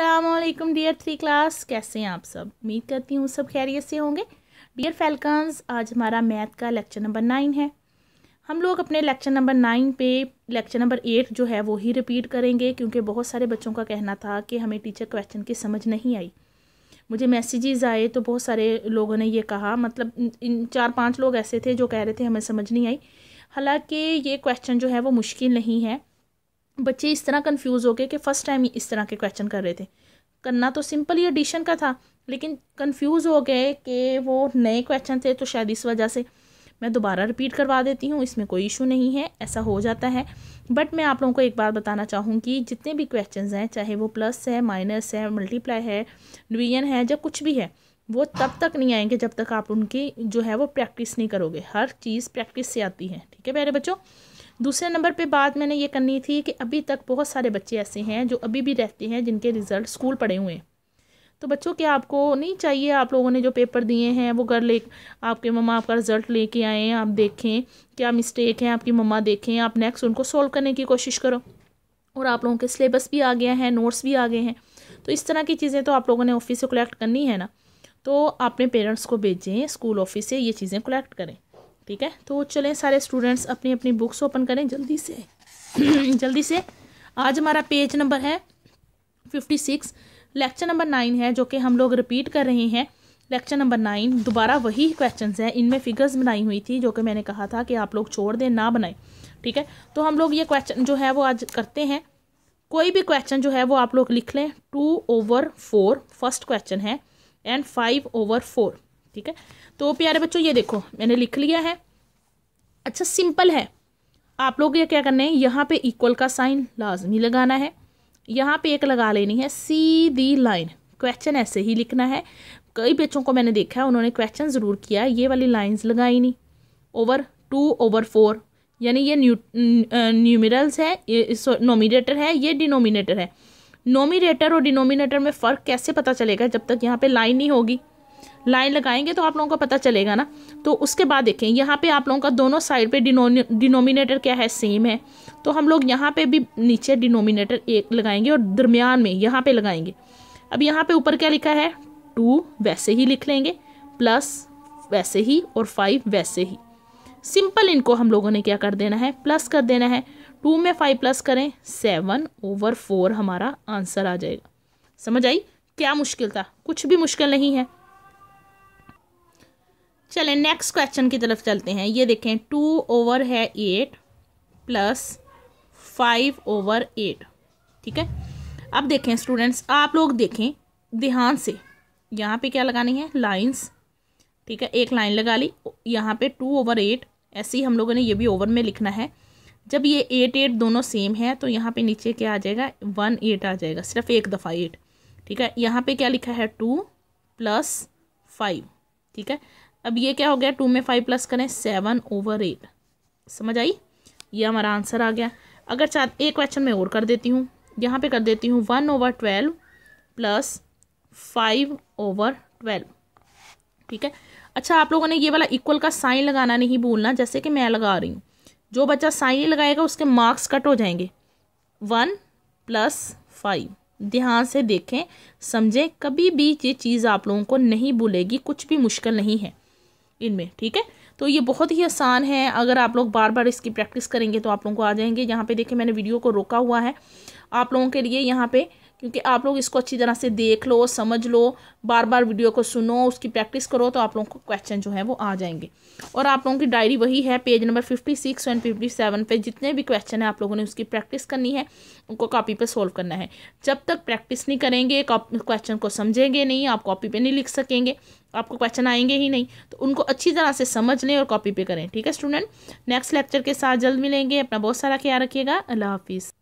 अलमैकम dear three class कैसे हैं आप सब उम्मीद करती हूँ सब खैरियत से होंगे डियर फैलकन्स आज हमारा मैथ का लेक्चर नंबर नाइन है हम लोग अपने लेक्चर नंबर नाइन पे लेक्चर नंबर एट जो है वो ही रिपीट करेंगे क्योंकि बहुत सारे बच्चों का कहना था कि हमें टीचर क्वेश्चन की समझ नहीं आई मुझे मैसेजेस आए तो बहुत सारे लोगों ने ये कहा मतलब इन चार पाँच लोग ऐसे थे जो कह रहे थे हमें समझ नहीं आई हालाँकि ये क्वेश्चन जो है वो मुश्किल नहीं है बच्चे इस तरह कन्फ्यूज़ हो गए कि फ़र्स्ट टाइम इस तरह के क्वेश्चन कर रहे थे करना तो सिंपल ही एडिशन का था लेकिन कन्फ्यूज़ हो गए कि वो नए क्वेश्चन थे तो शायद इस वजह से मैं दोबारा रिपीट करवा देती हूँ इसमें कोई इशू नहीं है ऐसा हो जाता है बट मैं आप लोगों को एक बात बताना चाहूँगी जितने भी क्वेश्चन हैं चाहे वो प्लस है माइनस है मल्टीप्लाई है डिवीजन है या कुछ भी है वो तब तक नहीं आएंगे जब तक आप उनकी जो है वो प्रैक्टिस नहीं करोगे हर चीज़ प्रैक्टिस से आती है ठीक है मेरे बच्चों दूसरे नंबर पे बात मैंने ये करनी थी कि अभी तक बहुत सारे बच्चे ऐसे हैं जो अभी भी रहते हैं जिनके रिज़ल्ट स्कूल पड़े हुए हैं तो बच्चों के आपको नहीं चाहिए आप लोगों ने जो पेपर दिए हैं वो घर ले आपके मम्मा आपका रिज़ल्ट लेके आए आप देखें क्या मिस्टेक है आपकी मम्मा देखें आप नेक्स्ट उनको सॉल्व करने की कोशिश करो और आप लोगों के सिलेबस भी आ गया है नोट्स भी आ गए हैं तो इस तरह की चीज़ें तो आप लोगों ने ऑफ़िस से कलेक्ट करनी है ना तो अपने पेरेंट्स को भेजें स्कूल ऑफ़िस से ये चीज़ें कलेक्ट करें ठीक है तो चलें सारे स्टूडेंट्स अपनी अपनी बुक्स ओपन करें जल्दी से जल्दी से आज हमारा पेज नंबर है fifty six lecture number nine है जो कि हम लोग रिपीट कर रहे हैं लेक्चर नंबर नाइन दोबारा वही क्वेश्चंस हैं इनमें फिगर्स बनाई हुई थी जो कि मैंने कहा था कि आप लोग छोड़ दें ना बनाएं ठीक है तो हम लोग ये क्वेश्चन जो है वो आज करते हैं कोई भी क्वेश्चन जो है वो आप लोग लिख लें two over four first question है एंड फाइव ओवर फोर ठीक है तो प्यारे बच्चों ये देखो मैंने लिख लिया है अच्छा सिंपल है आप लोग ये क्या करना है यहाँ पे इक्वल का साइन लाजमी लगाना है यहाँ पे एक लगा लेनी है सी दी लाइन क्वेश्चन ऐसे ही लिखना है कई बच्चों को मैंने देखा है उन्होंने क्वेश्चन ज़रूर किया ये वाली लाइन्स लगाई नहीं ओवर टू ओवर फोर यानी ये न्यू न्यूमिरल्स है नोमिनेटर है ये डिनोमिनेटर है नोमिनेटर और डिनोमिनेटर में फ़र्क कैसे पता चलेगा जब तक यहाँ पे लाइन नहीं होगी लाइन लगाएंगे तो आप लोगों को पता चलेगा ना तो उसके बाद देखें यहाँ पे आप लोगों का दोनों साइड पे डिनोमिनेटर क्या है सेम है तो हम लोग यहाँ पे भी नीचे डिनोमिनेटर एक लगाएंगे और दरमियान में यहाँ पे लगाएंगे अब यहाँ पे ऊपर क्या लिखा है टू वैसे ही लिख लेंगे प्लस वैसे ही और फाइव वैसे ही सिंपल इनको हम लोगों ने क्या कर देना है प्लस कर देना है टू में फाइव प्लस करें सेवन ओवर फोर हमारा आंसर आ जाएगा समझ आई क्या मुश्किल था कुछ भी मुश्किल नहीं है चलें नेक्स्ट क्वेश्चन की तरफ चलते हैं ये देखें टू ओवर है eight plus five over eight ठीक है अब देखें स्टूडेंट्स आप लोग देखें ध्यान से यहाँ पे क्या लगानी है लाइंस ठीक है एक लाइन लगा ली यहाँ पे टू ओवर एट ऐसे ही हम लोगों ने ये भी ओवर में लिखना है जब ये एट एट दोनों सेम है तो यहाँ पे नीचे क्या आ जाएगा वन एट आ जाएगा सिर्फ एक दफ़ा एट ठीक है यहाँ पे क्या लिखा है टू प्लस फाइव ठीक है अब ये क्या हो गया टू में फाइव प्लस करें सेवन ओवर एट समझ आई ये हमारा आंसर आ गया अगर चाह एक क्वेश्चन में और कर देती हूँ यहाँ पे कर देती हूँ one over twelve plus five over twelve ठीक है अच्छा आप लोगों ने ये वाला इक्वल का साइन लगाना नहीं भूलना जैसे कि मैं लगा रही हूँ जो बच्चा साइन लगाएगा उसके मार्क्स कट हो जाएंगे वन प्लस फाइव ध्यान से देखें समझें कभी भी ये चीज़ आप लोगों को नहीं भूलेगी कुछ भी मुश्किल नहीं है इनमें ठीक है तो ये बहुत ही आसान है अगर आप लोग बार बार इसकी प्रैक्टिस करेंगे तो आप लोगों को आ जाएंगे यहाँ पे देखिए मैंने वीडियो को रोका हुआ है आप लोगों के लिए यहाँ पे क्योंकि आप लोग इसको अच्छी तरह से देख लो समझ लो बार बार वीडियो को सुनो उसकी प्रैक्टिस करो तो आप लोगों को क्वेश्चन जो है वो आ जाएंगे और आप लोगों की डायरी वही है page number fifty six and fifty seven पर जितने भी क्वेश्चन हैं आप लोगों ने उसकी प्रैक्टिस करनी है उनको कॉपी पर सॉल्व करना है जब तक प्रैक्टिस नहीं करेंगे क्वेश्चन को समझेंगे नहीं आप कॉपी पर नहीं लिख सकेंगे आपको क्वेश्चन आएंगे ही नहीं तो उनको अच्छी तरह से समझ लें और कॉपी पे करें ठीक है स्टूडेंट नेक्स्ट लेक्चर के साथ जल्द मिलेंगे अपना बहुत सारा ख्याल रखिएगा अल्लाह हाफिज़